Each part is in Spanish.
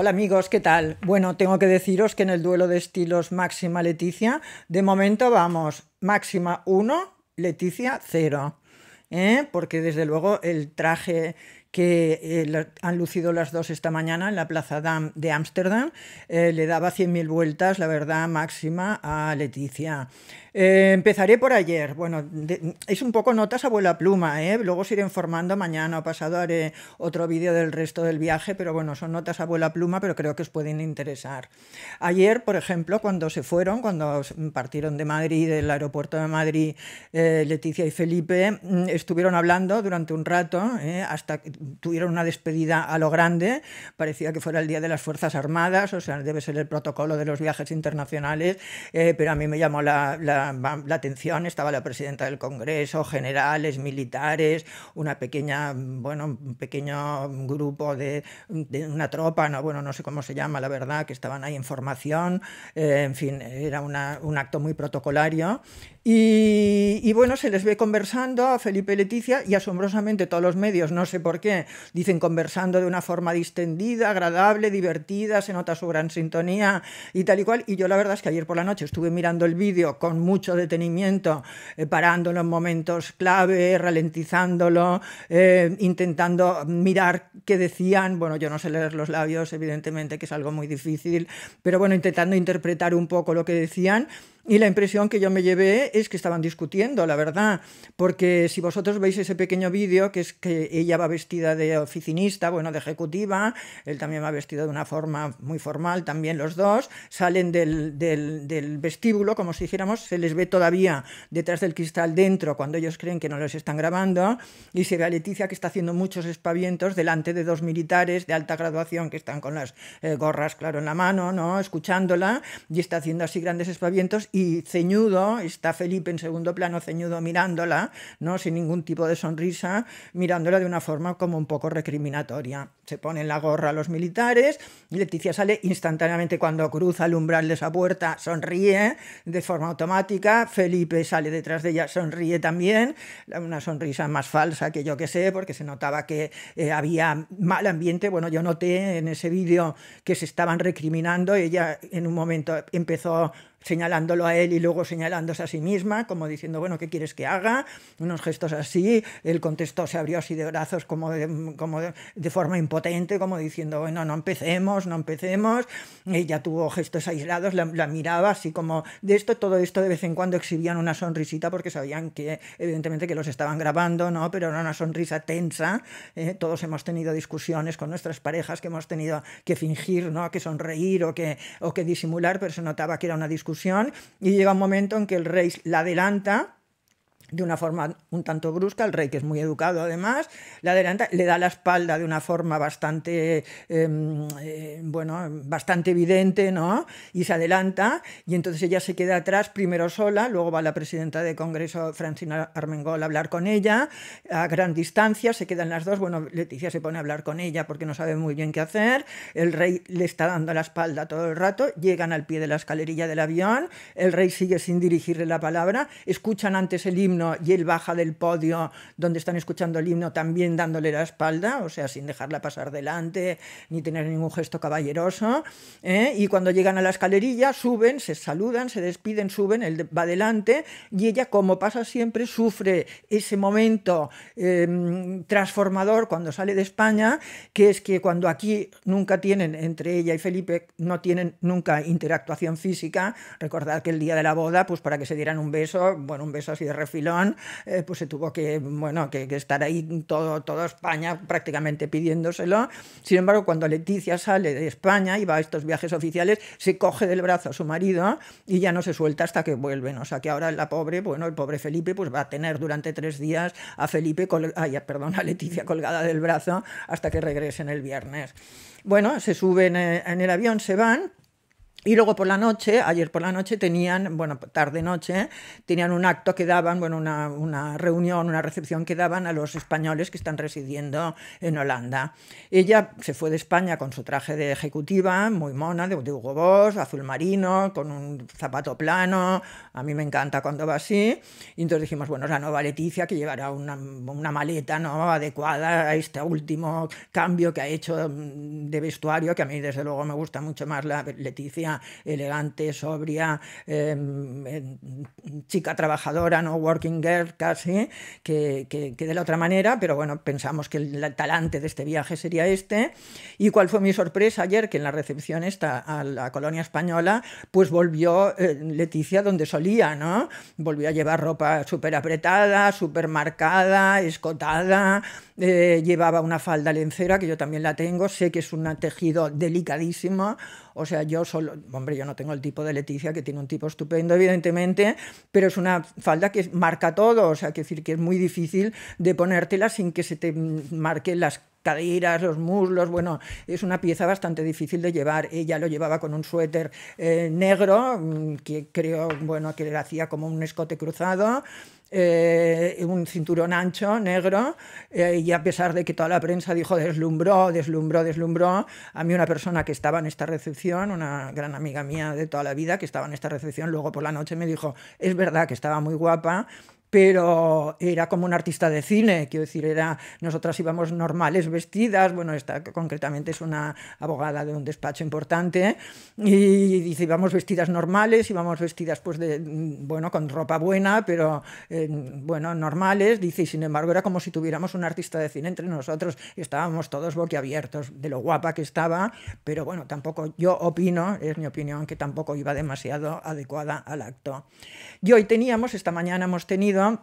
Hola amigos, ¿qué tal? Bueno, tengo que deciros que en el duelo de estilos Máxima Leticia, de momento vamos, Máxima 1, Leticia 0. ¿eh? Porque desde luego el traje que eh, han lucido las dos esta mañana en la Plaza Dam de Ámsterdam eh, le daba 100.000 vueltas, la verdad, máxima a Leticia. Eh, empezaré por ayer. Bueno, es un poco notas abuela pluma, ¿eh? Luego os iré informando mañana o pasado haré otro vídeo del resto del viaje, pero bueno, son notas abuela pluma, pero creo que os pueden interesar. Ayer, por ejemplo, cuando se fueron, cuando partieron de Madrid, del aeropuerto de Madrid, eh, Leticia y Felipe, mm, estuvieron hablando durante un rato, hasta que tuvieron una despedida a lo grande, parecía que fuera el Día de las Fuerzas Armadas, o sea, debe ser el protocolo de los viajes internacionales, pero a mí me llamó la, la la, atención, estaba la presidenta del Congreso, generales, militares, una pequeña, bueno, un pequeño grupo de, una tropa, no, bueno, no sé cómo se llama, la verdad, que estaban ahí en formación, eh, en fin, era un acto muy protocolario. Y, y, bueno, se les ve conversando a Felipe y Leticia y asombrosamente todos los medios, no sé por qué, dicen conversando de una forma distendida, agradable, divertida, se nota su gran sintonía y tal y cual. Y yo la verdad es que ayer por la noche estuve mirando el vídeo con mucho detenimiento, eh, parando los momentos clave, ralentizándolo, eh, intentando mirar qué decían. Bueno, yo no sé leer los labios, evidentemente, que es algo muy difícil, pero bueno, intentando interpretar un poco lo que decían y la impresión que yo me llevé es que estaban discutiendo, la verdad, porque si vosotros veis ese pequeño vídeo, que es que ella va vestida de oficinista, bueno, de ejecutiva, él también va vestido de una forma muy formal, también los dos, salen del, del, vestíbulo, como si dijéramos, se les ve todavía detrás del cristal dentro, cuando ellos creen que no los están grabando, y se ve a Leticia que está haciendo muchos espavientos delante de dos militares de alta graduación que están con las eh, gorras, claro, en la mano, ¿no? Escuchándola, y está haciendo así grandes espavientos y ceñudo, está Felipe en segundo plano ceñudo mirándola, ¿no? sin ningún tipo de sonrisa, mirándola de una forma como un poco recriminatoria. Se ponen la gorra a los militares, Leticia sale instantáneamente cuando cruza el umbral de esa puerta, sonríe de forma automática, Felipe sale detrás de ella, sonríe también, una sonrisa más falsa que yo que sé, porque se notaba que eh, había mal ambiente. Bueno, yo noté en ese vídeo que se estaban recriminando, ella en un momento empezó señalándolo a él y luego señalándose a sí misma, como diciendo, bueno, ¿qué quieres que haga? Unos gestos así, él contestó se abrió así de brazos como de, como de, forma impotente, como diciendo, bueno, no empecemos, no empecemos. Ella tuvo gestos aislados, la, miraba así como de esto, todo esto de vez en cuando exhibían una sonrisita porque sabían que evidentemente que los estaban grabando, ¿no? Pero era una sonrisa tensa. ¿eh? todos hemos tenido discusiones con nuestras parejas que hemos tenido que fingir, ¿no? Que sonreír o que, o que disimular, pero se notaba que era una discusión y llega un momento en que el rey la adelanta de una forma un tanto brusca, el rey que es muy educado además, le adelanta, le da la espalda de una forma bastante, em, eh, bueno, bastante evidente, ¿no? Y se adelanta y entonces ella se queda atrás, primero sola, luego va la presidenta de Congreso, Francina Armengol, a hablar con ella, a gran distancia, se quedan las dos, bueno, Leticia se pone a hablar con ella porque no sabe muy bien qué hacer, el rey le está dando la espalda todo el rato, llegan al pie de la escalerilla del avión, el rey sigue sin dirigirle la palabra, escuchan antes el himno, y él baja del podio donde están escuchando el himno también dándole la espalda, o sea, sin dejarla pasar delante ni tener ningún gesto caballeroso. ¿eh? Y cuando llegan a la escalerilla, suben, se saludan, se despiden, suben, él va delante y ella, como pasa siempre, sufre ese momento em, transformador cuando sale de España, que es que cuando aquí nunca tienen, entre ella y Felipe, no tienen nunca interactuación física. Recordad que el día de la boda, pues para que se dieran un beso, bueno, un beso así de refilón, eh, pues se tuvo que, bueno, que, estar ahí todo, toda España prácticamente pidiéndoselo. Sin embargo, cuando Leticia sale de España y va a estos viajes oficiales, se coge del brazo a su marido y ya no se suelta hasta que vuelven. O sea que ahora la pobre, bueno, el pobre Felipe, pues va a tener durante tres días a Felipe, Ay, perdón, a Leticia colgada del brazo hasta que regresen el viernes. Bueno, se suben eh, en el avión, se van y luego por la noche, ayer por la noche, tenían, bueno, tarde-noche, tenían un acto que daban, bueno, una, una, reunión, una recepción que daban a los españoles que están residiendo en Holanda. Ella se fue de España con su traje de ejecutiva, muy mona, de, Hugo Boss, azul marino, con un zapato plano. A mí me encanta cuando va así. Y entonces dijimos, bueno, la nueva Leticia que llevará una, una maleta ¿no? adecuada a este último cambio que ha hecho mm, de vestuario, que a mí desde luego me gusta mucho más la Leticia elegante, sobria, em, em, chica trabajadora, ¿no? Working girl casi, que, de la otra manera, pero bueno, pensamos que el talante de este viaje sería este. ¿Y cuál fue mi sorpresa ayer? Que en la recepción a la colonia española, pues volvió eh, Leticia donde solía, ¿no? Volvió a llevar ropa súper apretada, súper marcada, escotada, eh, llevaba una falda lencera, que yo también la tengo, sé que es un tejido delicadísimo, o sea, yo solo, hombre, yo no tengo el tipo de Leticia, que tiene un tipo estupendo, evidentemente, pero es una falda que marca todo, o sea, que decir que es muy difícil de ponértela sin que se te marquen las caderas, los muslos, bueno, es una pieza bastante difícil de llevar. Ella lo llevaba con un suéter eh, negro, mm, que creo, bueno, que le hacía como un escote cruzado. Eh, un cinturón ancho, negro, eh, y a pesar de que toda la prensa dijo deslumbró, deslumbró, deslumbró, a mí una persona que estaba en esta recepción, una gran amiga mía de toda la vida que estaba en esta recepción, luego por la noche me dijo, es verdad que estaba muy guapa, pero era como un artista de cine, quiero decir, era, nosotras íbamos normales vestidas, bueno, esta concretamente es una abogada de un despacho importante, y dice, íbamos vestidas normales, íbamos vestidas pues de, bueno, con ropa buena, pero eh, bueno, normales, dice, y sin embargo era como si tuviéramos un artista de cine entre nosotros, estábamos todos boquiabiertos de lo guapa que estaba, pero bueno, tampoco, yo opino, es mi opinión, que tampoco iba demasiado adecuada al acto. Y hoy teníamos, esta mañana hemos tenido Instagram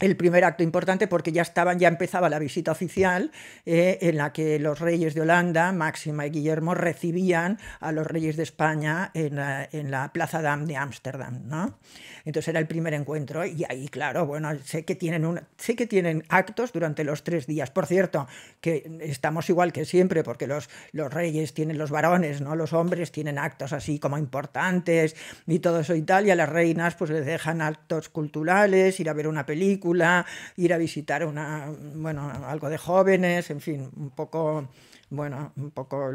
el primer acto importante porque ya estaban, ya empezaba la visita oficial eh, en la que los reyes de Holanda, Máxima y Guillermo, recibían a los reyes de España en la, Plaza Dam de Ámsterdam, ¿no? Entonces era el primer encuentro y ahí, claro, bueno, sé que tienen, sé que tienen actos durante los tres días. Por cierto, que estamos igual que siempre porque los, los reyes tienen los varones, ¿no? Los hombres tienen actos así como importantes y todo eso y tal, y a las reinas pues les dejan actos culturales, ir a ver una película, ir a visitar una, bueno, algo de jóvenes, en fin, un poco, bueno, un poco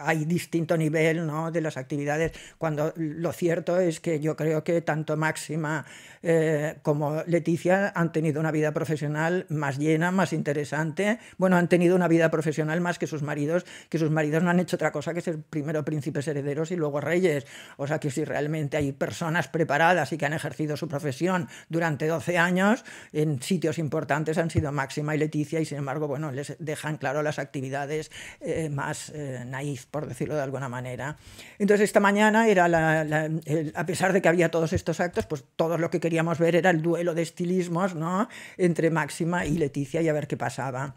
hay distinto nivel ¿no? de las actividades, cuando lo cierto es que yo creo que tanto Máxima eh, como Leticia han tenido una vida profesional más llena, más interesante, bueno, han tenido una vida profesional más que sus maridos, que sus maridos no han hecho otra cosa que ser primero príncipes herederos y luego reyes, o sea que si realmente hay personas preparadas y que han ejercido su profesión durante 12 años en sitios importantes han sido Máxima y Leticia y sin embargo, bueno, les dejan claro las actividades eh, más más eh, por decirlo de alguna manera. Entonces esta mañana era la, a pesar de que había todos estos actos, pues todo lo que queríamos ver era el duelo de estilismos ¿no? entre Máxima y Leticia y a ver qué pasaba.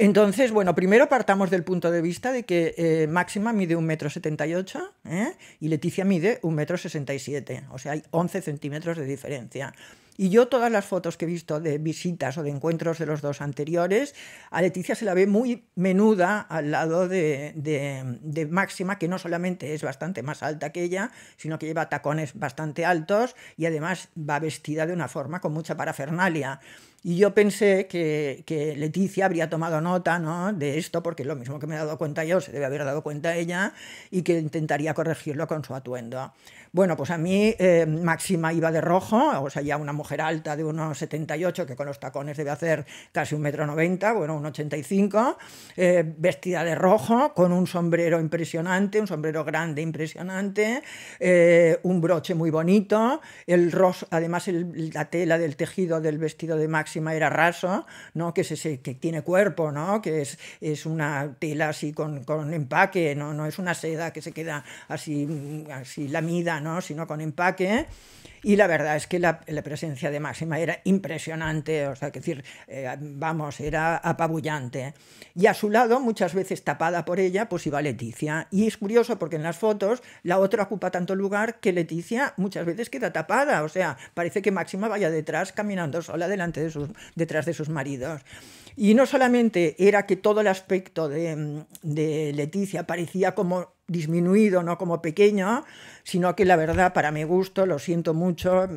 Entonces, bueno, primero partamos del punto de vista de que eh, Máxima mide 1,78 m ¿eh? y Leticia mide 1,67 m, o sea, hay 11 centímetros de diferencia. Y yo todas las fotos que he visto de visitas o de encuentros de los dos anteriores, a Leticia se la ve muy menuda al lado de, Máxima, que no solamente es bastante más alta que ella, sino que lleva tacones bastante altos y además va vestida de una forma con mucha parafernalia. Y yo pensé que, Leticia habría tomado nota ¿no? de esto, porque lo mismo que me he dado cuenta yo, se debe haber dado cuenta ella, y que intentaría corregirlo con su atuendo. Bueno, pues a mí eh, Máxima iba de rojo, o sea, ya una mujer alta de unos 78, que con los tacones debe hacer casi un metro noventa, bueno, un 85, eh, vestida de rojo, con un sombrero impresionante, un sombrero grande impresionante, eh, un broche muy bonito, el rojo, además la tela del tejido del vestido de Máxima era raso, ¿no? que, tiene cuerpo, ¿no? que es, es una tela así con, empaque, ¿no? no es una seda que se queda así, así lamida sino con empaque. Y la verdad es que la, presencia de Máxima era impresionante, o sea, que decir, eh, vamos, era apabullante. Y a su lado, muchas veces tapada por ella, pues iba Leticia. Y es curioso porque en las fotos la otra ocupa tanto lugar que Leticia muchas veces queda tapada, o sea, parece que Máxima vaya detrás caminando sola delante de sus, detrás de sus maridos. Y no solamente era que todo el aspecto de, Leticia parecía como disminuido, no como pequeño, sino que la verdad, para mi gusto, lo siento mucho,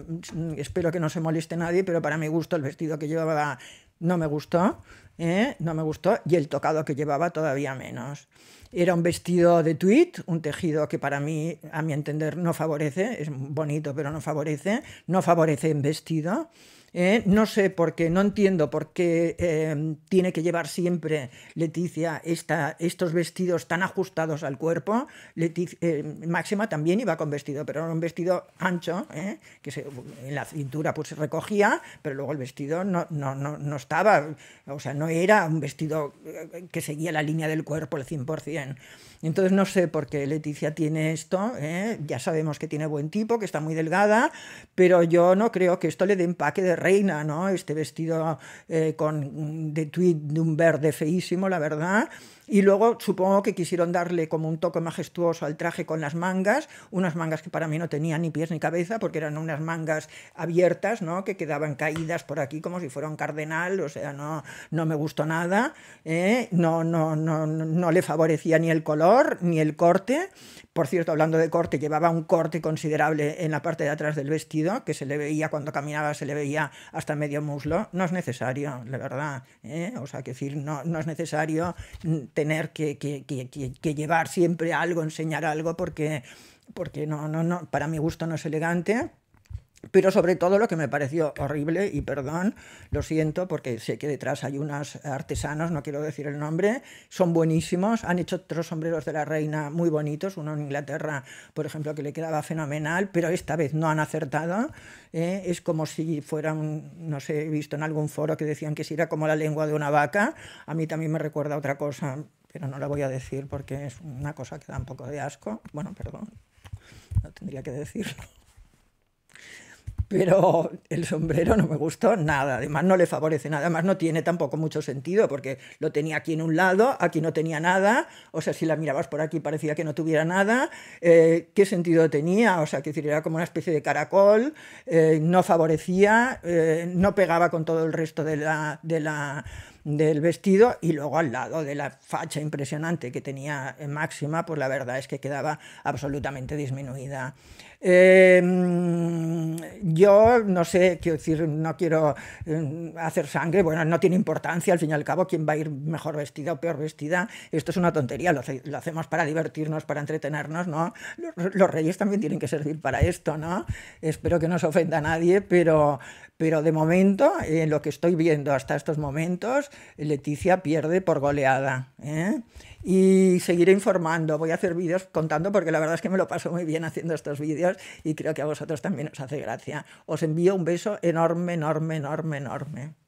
espero que no se moleste nadie, pero para mi gusto el vestido que llevaba no me gustó, ¿eh? no me gustó, y el tocado que llevaba todavía menos. Era un vestido de tweed, un tejido que para mí, a mi entender, no favorece, es bonito, pero no favorece, no favorece en vestido. ¿eh? no sé por qué, no entiendo por qué em, tiene que llevar siempre Leticia esta, estos vestidos tan ajustados al cuerpo. Em, Máxima también iba con vestido, pero era un vestido ancho, ¿eh? que en la cintura pues se recogía, pero luego el vestido no, no, no, estaba, o sea, no era un vestido eh, que seguía la línea del cuerpo al 100%. Entonces no sé por qué Leticia tiene esto, ya sabemos que tiene buen tipo, que está muy delgada, pero yo no creo que esto le dé empaque de reina, ¿no? Este vestido eh, con, de tweed de un verde feísimo, la verdad. Y luego supongo que quisieron darle como un toque majestuoso al traje con las mangas, unas mangas que para mí no tenían ni pies ni cabeza porque eran unas mangas abiertas, ¿no? Que quedaban caídas por aquí como si fuera un cardenal, o sea, no, no me gustó nada, ¿eh? no, no, no, no le favorecía ni el color ni el corte, por cierto, hablando de corte, llevaba un corte considerable en la parte de atrás del vestido, que se le veía cuando caminaba, se le veía hasta medio muslo. No es necesario, la verdad. ¿eh? O sea, que decir, no, no es necesario mm, tener que, llevar siempre algo, enseñar algo, porque porque no, no, no, para mi gusto no es elegante, pero sobre todo lo que me pareció horrible, y perdón, lo siento porque sé que detrás hay unos artesanos, no quiero decir el nombre, son buenísimos, han hecho otros sombreros de la reina muy bonitos, uno en Inglaterra, por ejemplo, que le quedaba fenomenal, pero esta vez no han acertado. ¿eh? Es como si fuera, no sé, he visto en algún foro que decían que si era como la lengua de una vaca, a mí también me recuerda otra cosa, pero no la voy a decir porque es una cosa que da un poco de asco. Bueno, perdón, no tendría que decirlo pero el sombrero no me gustó nada, además no le favorece nada, además no tiene tampoco mucho sentido porque lo tenía aquí en un lado, aquí no tenía nada, o sea, si la mirabas por aquí parecía que no tuviera nada, eh, ¿qué sentido tenía? O sea, que era como una especie de caracol, eh, no favorecía, eh, no pegaba con todo el resto de la del vestido y luego al lado de la facha impresionante que tenía Máxima, pues la verdad es que quedaba absolutamente disminuida. Em, yo no sé, quiero decir, no quiero em, hacer sangre, bueno, no tiene importancia al fin y al cabo quién va a ir mejor vestida o peor vestida, esto es una tontería, lo, hacemos para divertirnos, para entretenernos, ¿no? Los, reyes también tienen que servir para esto, ¿no? Espero que no se ofenda a nadie, pero, pero de momento, en lo que estoy viendo hasta estos momentos, Leticia pierde por goleada. ¿eh? Y seguiré informando, voy a hacer vídeos contando porque la verdad es que me lo paso muy bien haciendo estos vídeos y creo que a vosotros también os hace gracia. Os envío un beso enorme, enorme, enorme, enorme.